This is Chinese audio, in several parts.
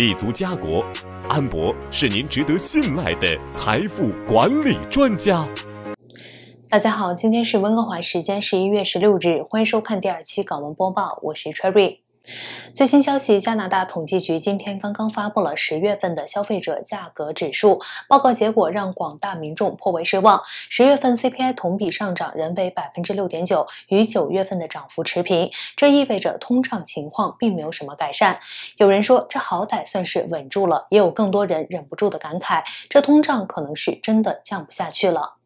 立足家国，安博是您值得信赖的财富管理专家。大家好，今天是温哥华时间十一月十六日，欢迎收看第二期港闻播报，我是 Cherry。最新消息，加拿大统计局今天刚刚发布了十月份的消费者价格指数报告，结果让广大民众颇为失望。十月份 CPI 同比上涨仍为百分之六点九，与九月份的涨幅持平，这意味着通胀情况并没有什么改善。有人说这好歹算是稳住了，也有更多人忍不住的感慨，这通胀可能是真的降不下去了。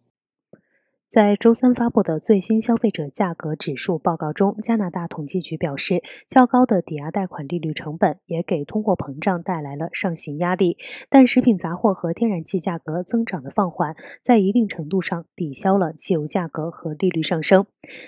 在周三发布的最新消费者价格指数报告中，加拿大统计局表示，较高的抵押贷款利率成本也给通货膨胀带来了上行压力。但食品杂货和天然气价格增长的放缓，在一定程度上抵消了汽油价格和利率上升。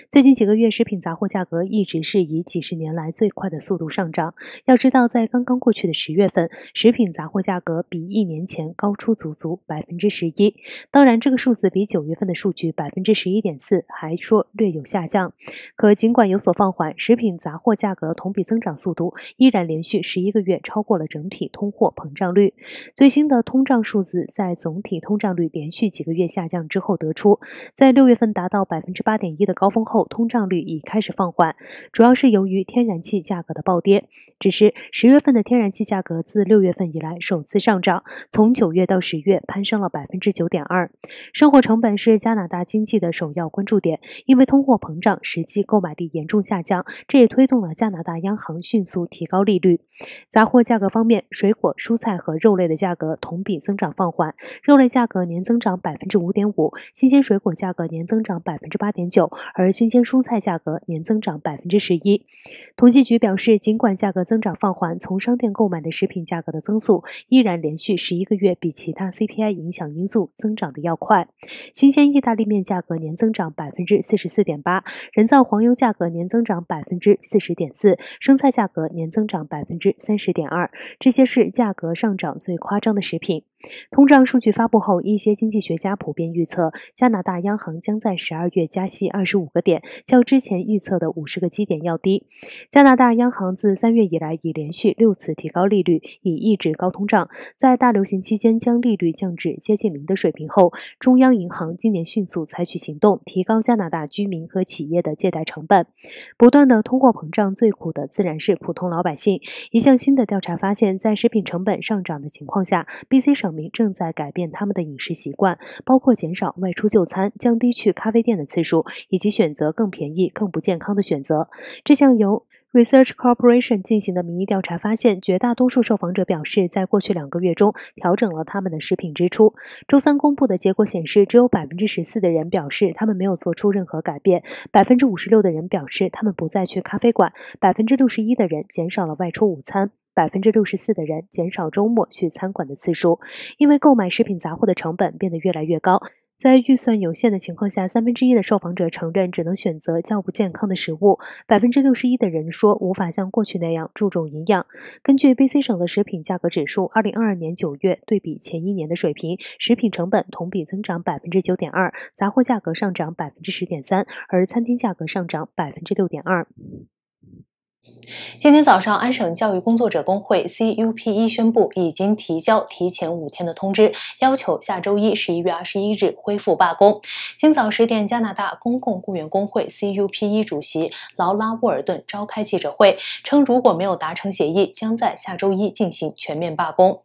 最近几个月，食品杂货价格一直是以几十年来最快的速度上涨。要知道，在刚刚过去的十月份，食品杂货价格比一年前高出足足百分之十一。当然，这个数字比九月份的数据百。分之十一点四，还说略有下降。可尽管有所放缓，食品杂货价格同比增长速度依然连续十一个月超过了整体通货膨胀率。最新的通胀数字在总体通胀率连续几个月下降之后得出，在六月份达到百分之八点一的高峰后，通胀率已开始放缓，主要是由于天然气价格的暴跌。只是十月份的天然气价格自六月份以来首次上涨，从九月到十月攀升了百分之九点二。生活成本是加拿大经。经济的首要关注点，因为通货膨胀，实际购买力严重下降，这也推动了加拿大央行迅速提高利率。杂货价格方面，水果、蔬菜和肉类的价格同比增长放缓，肉类价格年增长百分之五点五，新鲜水果价格年增长百分之八点九，而新鲜蔬菜价格年增长百分之十一。统计局表示，尽管价格增长放缓，从商店购买的食品价格的增速依然连续十一个月比其他 CPI 影响因素增长的要快。新鲜意大利面。价格年增长百分之四十四点八，人造黄油价格年增长百分之四十点四，生菜价格年增长百分之三十点二，这些是价格上涨最夸张的食品。通胀数据发布后，一些经济学家普遍预测，加拿大央行将在十二月加息二十五个点，较之前预测的五十个基点要低。加拿大央行自三月以来已连续六次提高利率，以抑制高通胀。在大流行期间将利率降至接近零的水平后，中央银行今年迅速采取行动，提高加拿大居民和企业的借贷成本。不断的通货膨胀，最苦的自然是普通老百姓。一项新的调查发现，在食品成本上涨的情况下，BC 省。表明正在改变他们的饮食习惯，包括减少外出就餐、降低去咖啡店的次数，以及选择更便宜、更不健康的选择。这项由 Research Corporation 进行的民意调查发现，绝大多数受访者表示，在过去两个月中调整了他们的食品支出。周三公布的结果显示，只有百分之十四的人表示他们没有做出任何改变，百分之五十六的人表示他们不再去咖啡馆，百分之六十一的人减少了外出午餐。百分之六十四的人减少周末去餐馆的次数，因为购买食品杂货的成本变得越来越高。在预算有限的情况下，三分之一的受访者承认只能选择较不健康的食物。百分之六十一的人说无法像过去那样注重营养。根据 BC 省的食品价格指数，二零二二年九月对比前一年的水平，食品成本同比增长百分之九点二，杂货价格上涨百分之十点三，而餐厅价格上涨百分之六点二。今天早上，安省教育工作者工会 （CUPE） 宣布已经提交提前五天的通知，要求下周一（十一月二十一日）恢复罢工。今早十点，加拿大公共雇员工会 （CUPE） 主席劳拉·沃尔顿召开记者会，称如果没有达成协议，将在下周一进行全面罢工。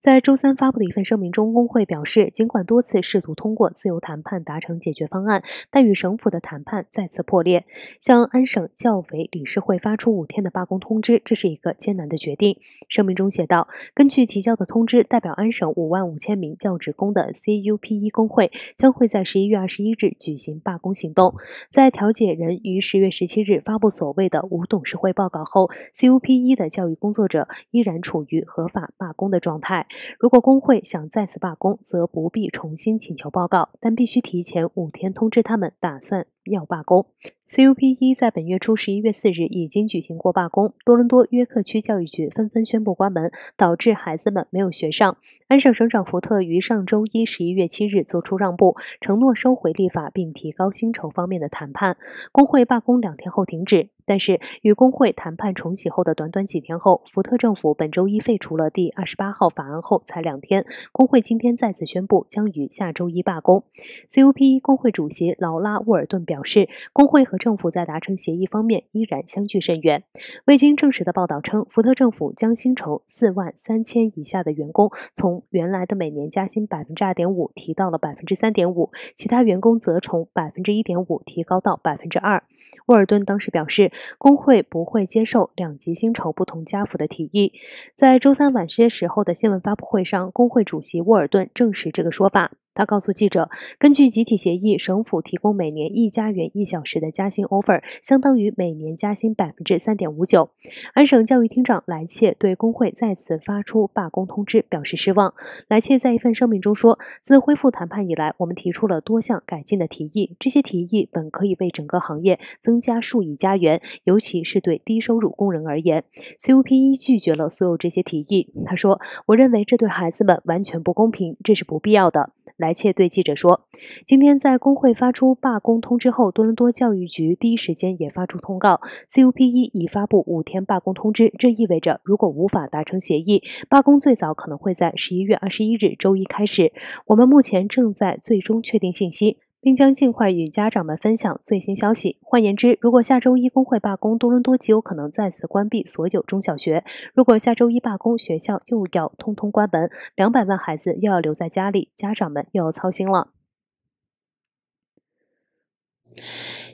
在周三发布的一份声明中，工会表示，尽管多次试图通过自由谈判达成解决方案，但与省府的谈判再次破裂。向安省教委理事会发出五天的罢工通知，这是一个艰难的决定。声明中写道：“根据提交的通知，代表安省五万五千名教职工的 CUPE 工会将会在十一月二十一日举行罢工行动。在调解人于十月十七日发布所谓的‘无董事会’报告后，CUPE 的教育工作者依然处于合法罢工的状态。”如果工会想再次罢工，则不必重新请求报告，但必须提前五天通知他们打算。要罢工。CUPE 在本月初十一月四日已经举行过罢工，多伦多约克区教育局纷纷宣布关门，导致孩子们没有学上。安省省长福特于上周一十一月七日做出让步，承诺收回立法并提高薪酬方面的谈判。工会罢工两天后停止，但是与工会谈判重启后的短短几天后，福特政府本周一废除了第二十八号法案后才两天，工会今天再次宣布将于下周一罢工。CUPE 工会主席劳拉·沃尔顿。表示，工会和政府在达成协议方面依然相距甚远。未经证实的报道称，福特政府将薪酬四万三千以下的员工从原来的每年加薪百分之二点五提到了百分之三点五，其他员工则从百分之一点五提高到百分之二。沃尔顿当时表示，工会不会接受两级薪酬不同加幅的提议。在周三晚些时候的新闻发布会上，工会主席沃尔顿证实这个说法。他告诉记者，根据集体协议，省府提供每年一加元一小时的加薪 offer，相当于每年加薪百分之三点五九。安省教育厅长莱切对工会再次发出罢工通知表示失望。莱切在一份声明中说：“自恢复谈判以来，我们提出了多项改进的提议，这些提议本可以为整个行业增加数亿加元，尤其是对低收入工人而言。” CUPE 拒绝了所有这些提议。他说：“我认为这对孩子们完全不公平，这是不必要的。”莱切对记者说：“今天在工会发出罢工通知后，多伦多教育局第一时间也发出通告，CUPE 已发布五天罢工通知。这意味着，如果无法达成协议，罢工最早可能会在十一月二十一日周一开始。我们目前正在最终确定信息。”并将尽快与家长们分享最新消息。换言之，如果下周一工会罢工，多伦多极有可能再次关闭所有中小学；如果下周一罢工，学校又要通通关门，两百万孩子又要留在家里，家长们又要操心了。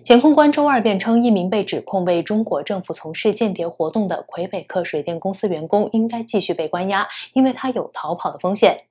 检控官周二辩称，一名被指控为中国政府从事间谍活动的魁北克水电公司员工应该继续被关押，因为他有逃跑的风险。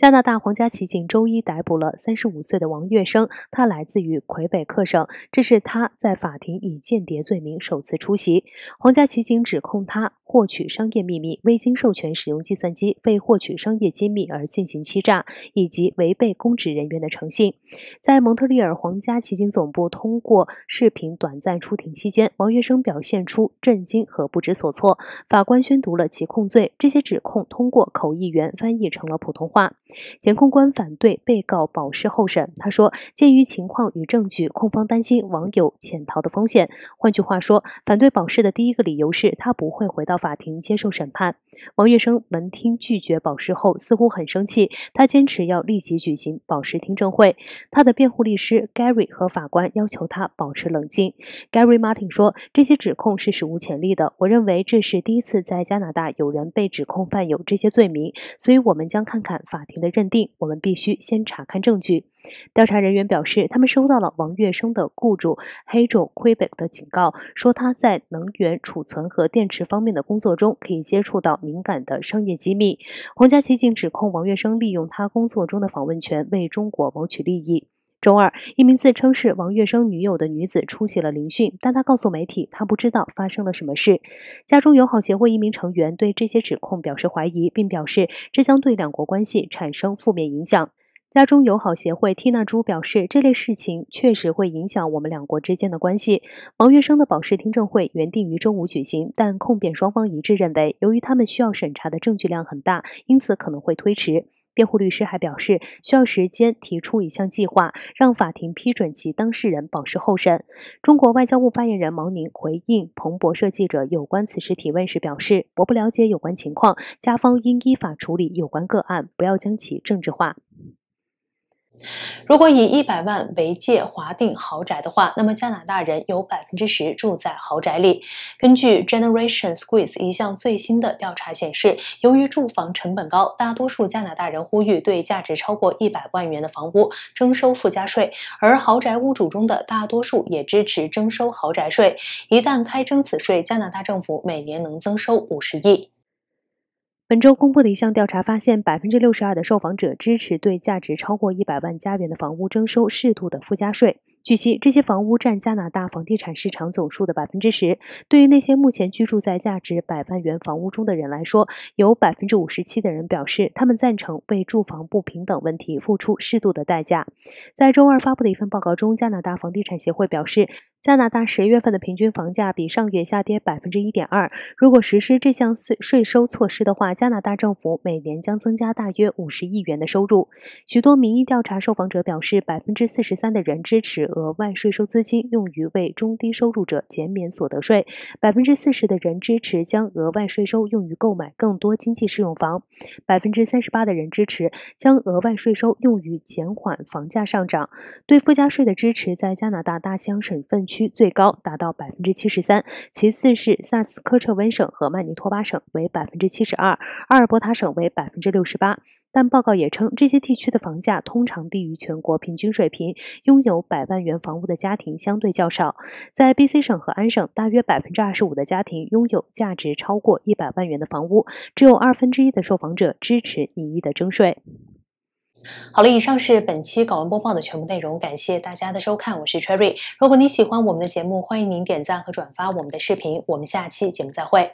加拿大皇家骑警周一逮捕了三十五岁的王月生，他来自于魁北克省。这是他在法庭以间谍罪名首次出席。皇家骑警指控他获取商业秘密、未经授权使用计算机、为获取商业机密而进行欺诈，以及违背公职人员的诚信。在蒙特利尔皇家骑警总部通过视频短暂出庭期间，王月生表现出震惊和不知所措。法官宣读了其控罪，这些指控通过口译员翻译成了普通话。检控官反对被告保释候审。他说：“鉴于情况与证据，控方担心网友潜逃的风险。换句话说，反对保释的第一个理由是他不会回到法庭接受审判。”王月生闻听拒绝保释后，似乎很生气。他坚持要立即举行保释听证会。他的辩护律师 Gary 和法官要求他保持冷静。Gary Martin 说：“这些指控是史无前例的。我认为这是第一次在加拿大有人被指控犯有这些罪名。所以我们将看看法庭。”的认定，我们必须先查看证据。调查人员表示，他们收到了王月生的雇主黑种亏本的警告，说他在能源储存和电池方面的工作中可以接触到敏感的商业机密。黄家琪仅指控王月生利用他工作中的访问权为中国谋取利益。周二，一名自称是王月生女友的女子出席了聆讯，但她告诉媒体，她不知道发生了什么事。家中友好协会一名成员对这些指控表示怀疑，并表示这将对两国关系产生负面影响。家中友好协会缇娜朱表示，这类事情确实会影响我们两国之间的关系。王月生的保释听证会原定于周五举行，但控辩双方一致认为，由于他们需要审查的证据量很大，因此可能会推迟。辩护律师还表示，需要时间提出一项计划，让法庭批准其当事人保释候审。中国外交部发言人毛宁回应彭博社记者有关此事提问时表示：“我不了解有关情况，加方应依法处理有关个案，不要将其政治化。”如果以一百万为界划定豪宅的话，那么加拿大人有百分之十住在豪宅里。根据 Generation s q u e e z e 一项最新的调查显示，由于住房成本高，大多数加拿大人呼吁对价值超过一百万元的房屋征收附加税，而豪宅屋主中的大多数也支持征收豪宅税。一旦开征此税，加拿大政府每年能增收五十亿。本周公布的一项调查发现，百分之六十二的受访者支持对价值超过一百万加元的房屋征收适度的附加税。据悉，这些房屋占加拿大房地产市场总数的百分之十。对于那些目前居住在价值百万元房屋中的人来说，有百分之五十七的人表示他们赞成为住房不平等问题付出适度的代价。在周二发布的一份报告中，加拿大房地产协会表示。加拿大十月份的平均房价比上月下跌百分之一点二。如果实施这项税税收措施的话，加拿大政府每年将增加大约五十亿元的收入。许多民意调查受访者表示，百分之四十三的人支持额外税收资金用于为中低收入者减免所得税，百分之四十的人支持将额外税收用于购买更多经济适用房，百分之三十八的人支持将额外税收用于减缓房价上涨。对附加税的支持在加拿大大乡省份。区最高达到百分之七十三，其次是萨斯科彻温省和曼尼托巴省为百分之七十二，阿尔伯塔省为百分之六十八。但报告也称，这些地区的房价通常低于全国平均水平，拥有百万元房屋的家庭相对较少。在 BC 省和安省，大约百分之二十五的家庭拥有价值超过一百万元的房屋，只有二分之一的受访者支持一亿的征税。好了，以上是本期港文播报的全部内容，感谢大家的收看，我是 Cherry。如果你喜欢我们的节目，欢迎您点赞和转发我们的视频。我们下期节目再会。